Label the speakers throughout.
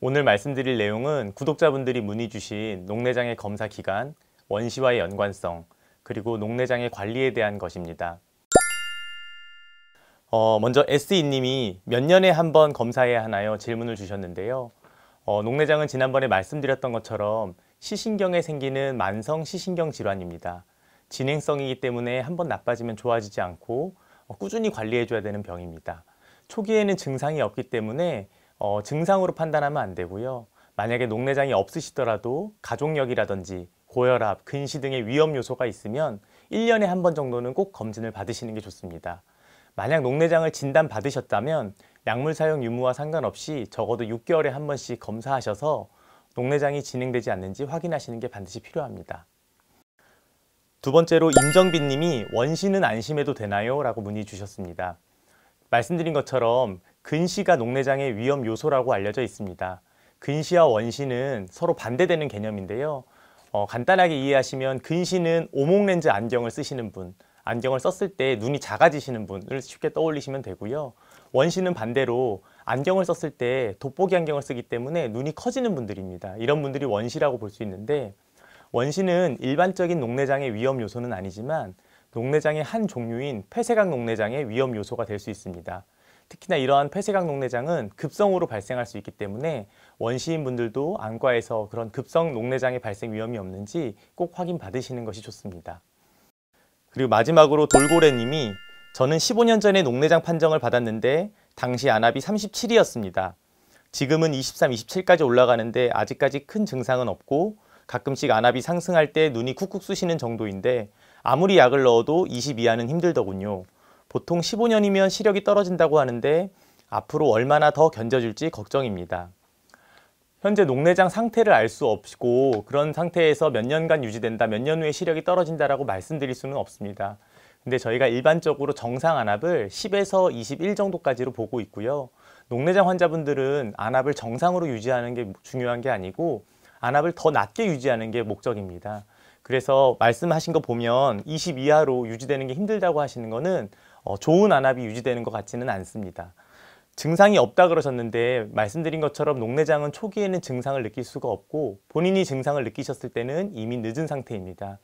Speaker 1: 오늘 말씀드릴 내용은 구독자분들이 문의 주신 녹내장의 검사 기간, 원시와의 연관성, 그리고 녹내장의 관리에 대한 것입니다. 어, 먼저 S인님이 몇 년에 한 번 검사해야 하나요? 질문을 주셨는데요. 어, 농내장은 지난번에 말씀드렸던 것처럼 시신경에 생기는 만성 시신경 질환입니다. 진행성이기 때문에 한 번 나빠지면 좋아지지 않고 어, 꾸준히 관리해줘야 되는 병입니다. 초기에는 증상이 없기 때문에 어, 증상으로 판단하면 안 되고요. 만약에 녹내장이 없으시더라도 가족력이라든지 고혈압, 근시 등의 위험 요소가 있으면 1년에 한 번 정도는 꼭 검진을 받으시는 게 좋습니다. 만약 녹내장을 진단받으셨다면 약물 사용 유무와 상관없이 적어도 6개월에 한 번씩 검사하셔서 녹내장이 진행되지 않는지 확인하시는 게 반드시 필요합니다. 두 번째로 임정빈 님이 원신은 안심해도 되나요? 라고 문의 주셨습니다. 말씀드린 것처럼 근시가 녹내장의 위험 요소라고 알려져 있습니다. 근시와 원시는 서로 반대되는 개념인데요. 어, 간단하게 이해하시면 근시는 오목렌즈 안경을 쓰시는 분, 안경을 썼을 때 눈이 작아지시는 분을 쉽게 떠올리시면 되고요. 원시는 반대로 안경을 썼을 때 돋보기 안경을 쓰기 때문에 눈이 커지는 분들입니다. 이런 분들이 원시라고 볼 수 있는데 원시는 일반적인 녹내장의 위험 요소는 아니지만 녹내장의 한 종류인 폐쇄각 녹내장의 위험 요소가 될 수 있습니다. 특히나 이러한 폐쇄각 녹내장은 급성으로 발생할 수 있기 때문에 원시인분들도 안과에서 그런 급성 녹내장의 발생 위험이 없는지 꼭 확인 받으시는 것이 좋습니다. 그리고 마지막으로 돌고래님이 저는 15년 전에 녹내장 판정을 받았는데 당시 안압이 37이었습니다. 지금은 23, 27까지 올라가는데 아직까지 큰 증상은 없고 가끔씩 안압이 상승할 때 눈이 쿡쿡 쑤시는 정도인데 아무리 약을 넣어도 20 이하는 힘들더군요. 보통 15년이면 시력이 떨어진다고 하는데 앞으로 얼마나 더 견뎌줄지 걱정입니다. 현재 녹내장 상태를 알 수 없고 그런 상태에서 몇 년간 유지된다, 몇 년 후에 시력이 떨어진다라고 말씀드릴 수는 없습니다. 근데 저희가 일반적으로 정상 안압을 10에서 21 정도까지로 보고 있고요. 녹내장 환자분들은 안압을 정상으로 유지하는 게 중요한 게 아니고 안압을 더 낮게 유지하는 게 목적입니다. 그래서 말씀하신 거 보면 20 이하로 유지되는 게 힘들다고 하시는 거는 어, 좋은 안압이 유지되는 것 같지는 않습니다. 증상이 없다 그러셨는데 말씀드린 것처럼 녹내장은 초기에는 증상을 느낄 수가 없고 본인이 증상을 느끼셨을 때는 이미 늦은 상태입니다.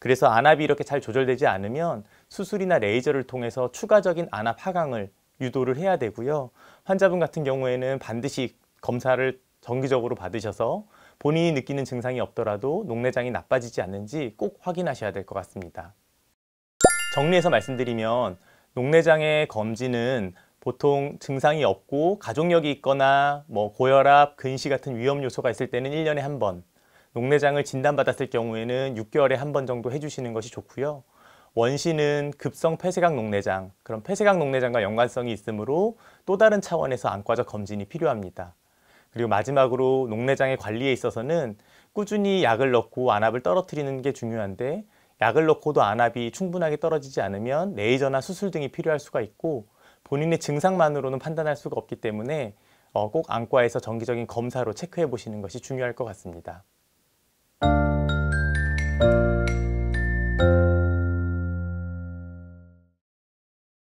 Speaker 1: 그래서 안압이 이렇게 잘 조절되지 않으면 수술이나 레이저를 통해서 추가적인 안압 하강을 유도를 해야 되고요. 환자분 같은 경우에는 반드시 검사를 정기적으로 받으셔서 본인이 느끼는 증상이 없더라도 녹내장이 나빠지지 않는지 꼭 확인하셔야 될 것 같습니다. 정리해서 말씀드리면 녹내장의 검진은 보통 증상이 없고 가족력이 있거나 뭐 고혈압, 근시 같은 위험 요소가 있을 때는 1년에 한 번, 녹내장을 진단받았을 경우에는 6개월에 한 번 정도 해주시는 것이 좋고요. 원시는 급성 폐쇄각 녹내장, 그런 폐쇄각 녹내장과 연관성이 있으므로 또 다른 차원에서 안과적 검진이 필요합니다. 그리고 마지막으로 녹내장의 관리에 있어서는 꾸준히 약을 넣고 안압을 떨어뜨리는 게 중요한데 약을 넣고도 안압이 충분하게 떨어지지 않으면 레이저나 수술 등이 필요할 수가 있고 본인의 증상만으로는 판단할 수가 없기 때문에 어, 꼭 안과에서 정기적인 검사로 체크해 보시는 것이 중요할 것 같습니다.